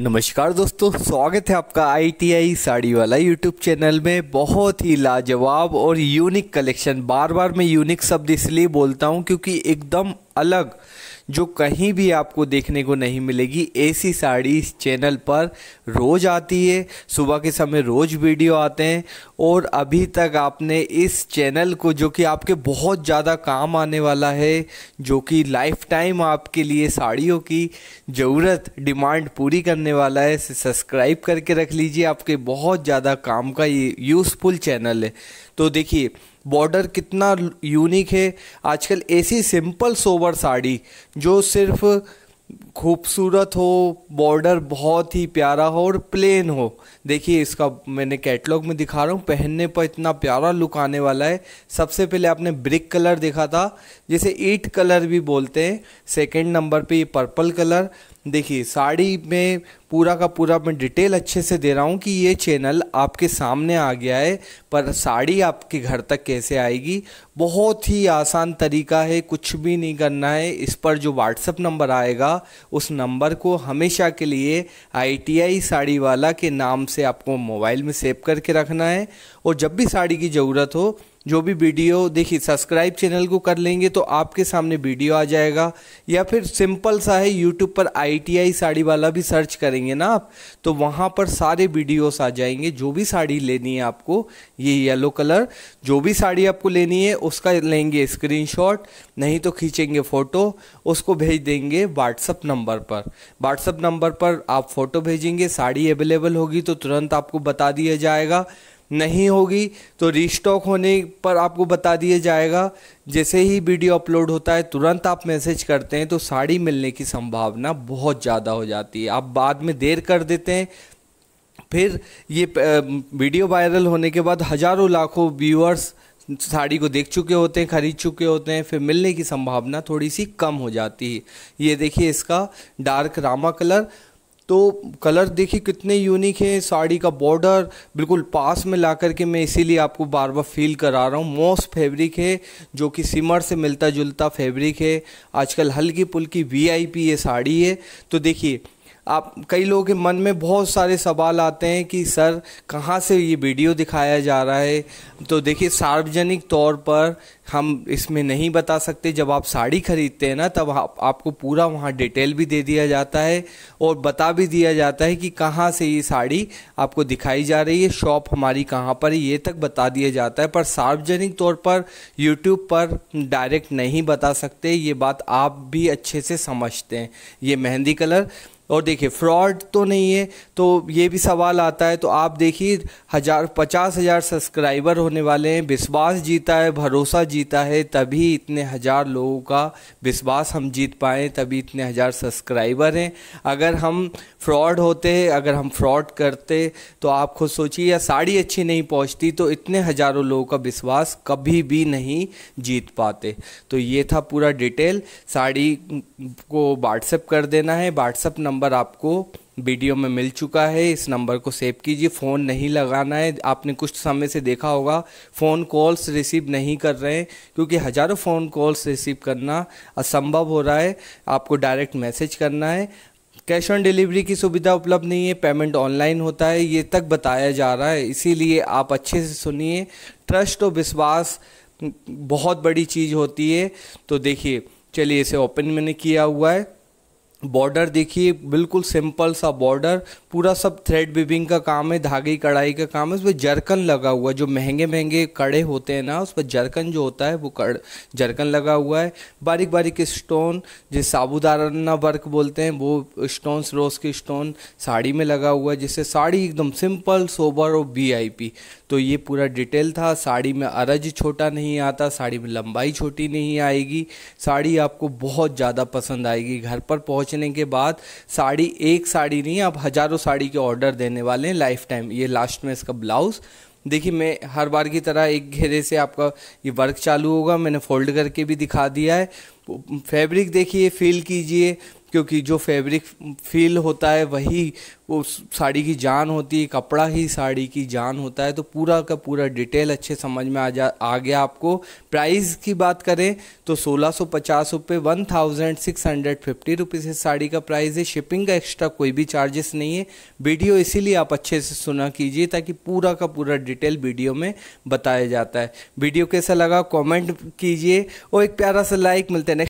नमस्कार दोस्तों स्वागत है आपका आईटीआई साड़ी वाला यूट्यूब चैनल में बहुत ही लाजवाब और यूनिक कलेक्शन बार बार मैं यूनिक शब्द इसलिए बोलता हूँ क्योंकि एकदम अलग जो कहीं भी आपको देखने को नहीं मिलेगी ऐसी साड़ी इस चैनल पर रोज़ आती है सुबह के समय रोज़ वीडियो आते हैं और अभी तक आपने इस चैनल को जो कि आपके बहुत ज़्यादा काम आने वाला है जो कि लाइफ टाइम आपके लिए साड़ियों की ज़रूरत डिमांड पूरी करने वाला है इसे सब्सक्राइब करके रख लीजिए आपके बहुत ज़्यादा काम का ये यूज़फुल चैनल है तो देखिए बॉर्डर कितना यूनिक है आजकल ऐसी सिंपल सोवर साड़ी जो सिर्फ खूबसूरत हो बॉर्डर बहुत ही प्यारा हो और प्लेन हो देखिए इसका मैंने कैटलॉग में दिखा रहा हूँ पहनने पर इतना प्यारा लुक आने वाला है सबसे पहले आपने ब्रिक कलर देखा था जिसे ईट कलर भी बोलते हैं सेकंड नंबर पे ये पर्पल कलर देखिए साड़ी में पूरा का पूरा मैं डिटेल अच्छे से दे रहा हूँ कि ये चैनल आपके सामने आ गया है पर साड़ी आपके घर तक कैसे आएगी बहुत ही आसान तरीका है कुछ भी नहीं करना है इस पर जो व्हाट्सअप नंबर आएगा उस नंबर को हमेशा के लिए आईटीआई साड़ी वाला के नाम से आपको मोबाइल में सेव करके रखना है और जब भी साड़ी की ज़रूरत हो जो भी वीडियो देखिए सब्सक्राइब चैनल को कर लेंगे तो आपके सामने वीडियो आ जाएगा या फिर सिंपल सा है यूट्यूब पर आई साड़ी वाला भी सर्च करेंगे ना आप तो वहाँ पर सारे वीडियोस आ जाएंगे जो भी साड़ी लेनी है आपको ये येलो कलर जो भी साड़ी आपको लेनी है उसका लेंगे स्क्रीन नहीं तो खींचेंगे फ़ोटो उसको भेज देंगे व्हाट्सअप नंबर पर व्हाट्सअप नंबर पर आप फ़ोटो भेजेंगे साड़ी अवेलेबल होगी तो तुरंत आपको बता दिया जाएगा नहीं होगी तो रिस्टॉक होने पर आपको बता दिया जाएगा जैसे ही वीडियो अपलोड होता है तुरंत आप मैसेज करते हैं तो साड़ी मिलने की संभावना बहुत ज़्यादा हो जाती है आप बाद में देर कर देते हैं फिर ये वीडियो वायरल होने के बाद हज़ारों लाखों व्यूअर्स साड़ी को देख चुके होते हैं खरीद चुके होते हैं फिर मिलने की संभावना थोड़ी सी कम हो जाती है ये देखिए इसका डार्क रामा कलर तो कलर देखिए कितने यूनिक हैं साड़ी का बॉर्डर बिल्कुल पास में ला करके मैं इसीलिए आपको बार बार फील करा रहा हूँ मॉस फैब्रिक है जो कि सिमर से मिलता जुलता फैब्रिक है आजकल हल्की पुल्की वी आई पी ये साड़ी है तो देखिए आप कई लोगों के मन में बहुत सारे सवाल आते हैं कि सर कहाँ से ये वीडियो दिखाया जा रहा है तो देखिए सार्वजनिक तौर पर हम इसमें नहीं बता सकते जब आप साड़ी खरीदते हैं ना तब आप, आपको पूरा वहाँ डिटेल भी दे दिया जाता है और बता भी दिया जाता है कि कहाँ से ये साड़ी आपको दिखाई जा रही है शॉप हमारी कहाँ पर ये तक बता दिया जाता है पर सार्वजनिक तौर पर यूट्यूब पर डायरेक्ट नहीं बता सकते ये बात आप भी अच्छे से समझते हैं ये मेहंदी कलर और देखिए फ्रॉड तो नहीं है तो ये भी सवाल आता है तो आप देखिए हज़ार पचास हज़ार सब्सक्राइबर होने वाले हैं विश्वास जीता है भरोसा जीता है तभी इतने हज़ार लोगों का विश्वास हम जीत पाए तभी इतने हज़ार सब्सक्राइबर हैं अगर हम फ्रॉड होते अगर हम फ्रॉड करते तो आप खुद सोचिए या साड़ी अच्छी नहीं पहुँचती तो इतने हज़ारों लोगों का विश्वास कभी भी नहीं जीत पाते तो ये था पूरा डिटेल साड़ी को व्हाट्सएप कर देना है व्हाट्सएप नंबर नंबर आपको वीडियो में मिल चुका है इस नंबर को सेव कीजिए फ़ोन नहीं लगाना है आपने कुछ समय से देखा होगा फ़ोन कॉल्स रिसीव नहीं कर रहे हैं क्योंकि हज़ारों फ़ोन कॉल्स रिसीव करना असंभव हो रहा है आपको डायरेक्ट मैसेज करना है कैश ऑन डिलीवरी की सुविधा उपलब्ध नहीं है पेमेंट ऑनलाइन होता है ये तक बताया जा रहा है इसीलिए आप अच्छे से सुनिए ट्रस्ट और विश्वास बहुत बड़ी चीज़ होती है तो देखिए चलिए इसे ओपन मैंने किया हुआ है बॉर्डर देखिए बिल्कुल सिंपल सा बॉर्डर पूरा सब थ्रेड बिबिंग का काम है धागे कढ़ाई का काम है उस पर जरकन लगा हुआ है जो महंगे महंगे कड़े होते हैं ना उस पर जरकन जो होता है वो कड़ जरकन लगा हुआ है बारीक बारीक स्टोन जिस साबुदाराना वर्क बोलते हैं वो स्टोन रोज के स्टोन साड़ी में लगा हुआ है जिससे साड़ी एकदम सिंपल सोबर और वी तो ये पूरा डिटेल था साड़ी में अरज छोटा नहीं आता साड़ी में लंबाई छोटी नहीं आएगी साड़ी आपको बहुत ज़्यादा पसंद आएगी घर पर पहुँच पहुंचने के बाद साड़ी एक साड़ी नहीं आप हज़ारों साड़ी के ऑर्डर देने वाले हैं लाइफ टाइम ये लास्ट में इसका ब्लाउज़ देखिए मैं हर बार की तरह एक घेरे से आपका ये वर्क चालू होगा मैंने फोल्ड करके भी दिखा दिया है फैब्रिक देखिए फील कीजिए क्योंकि जो फैब्रिक फील होता है वही वो साड़ी की जान होती है कपड़ा ही साड़ी की जान होता है तो पूरा का पूरा डिटेल अच्छे समझ में आ जा आ गया आपको प्राइस की बात करें तो सोलह सौ पचास रुपये one thousand six hundred fifty rupees इस साड़ी का प्राइस है शिपिंग का एक्स्ट्रा कोई भी चार्जेस नहीं है वीडियो इसीलिए आप अच्छे से सुना कीजिए ताकि पूरा का पूरा डिटेल वीडियो में बताया जाता है वीडियो कैसा लगा कॉमेंट कीजिए और एक प्यारा सा लाइक मिलते हैं